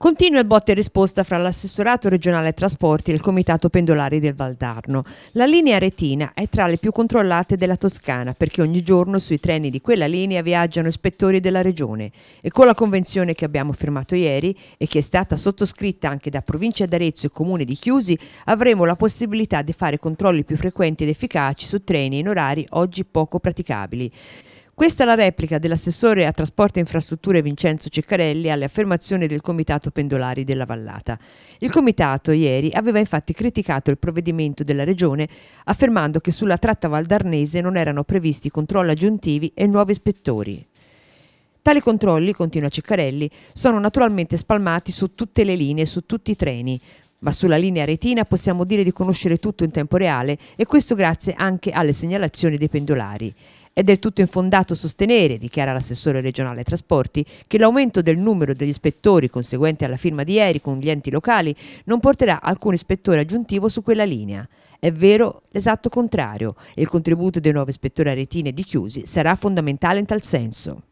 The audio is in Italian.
Continua il botte e risposta fra l'assessorato regionale trasporti e il comitato pendolari del Valdarno. La linea retina è tra le più controllate della Toscana perché ogni giorno sui treni di quella linea viaggiano ispettori della regione e con la convenzione che abbiamo firmato ieri e che è stata sottoscritta anche da provincia d'Arezzo e comune di Chiusi avremo la possibilità di fare controlli più frequenti ed efficaci su treni in orari oggi poco praticabili. Questa è la replica dell'assessore a trasporto e infrastrutture Vincenzo Ceccarelli alle affermazioni del Comitato Pendolari della Vallata. Il Comitato ieri aveva infatti criticato il provvedimento della Regione affermando che sulla tratta valdarnese non erano previsti controlli aggiuntivi e nuovi ispettori. Tali controlli, continua Ceccarelli, sono naturalmente spalmati su tutte le linee, e su tutti i treni, ma sulla linea retina possiamo dire di conoscere tutto in tempo reale e questo grazie anche alle segnalazioni dei pendolari. È del tutto infondato sostenere, dichiara l'assessore regionale trasporti, che l'aumento del numero degli ispettori conseguente alla firma di ieri con gli enti locali non porterà alcun ispettore aggiuntivo su quella linea. È vero l'esatto contrario e il contributo dei nuovi ispettori aretine di chiusi sarà fondamentale in tal senso.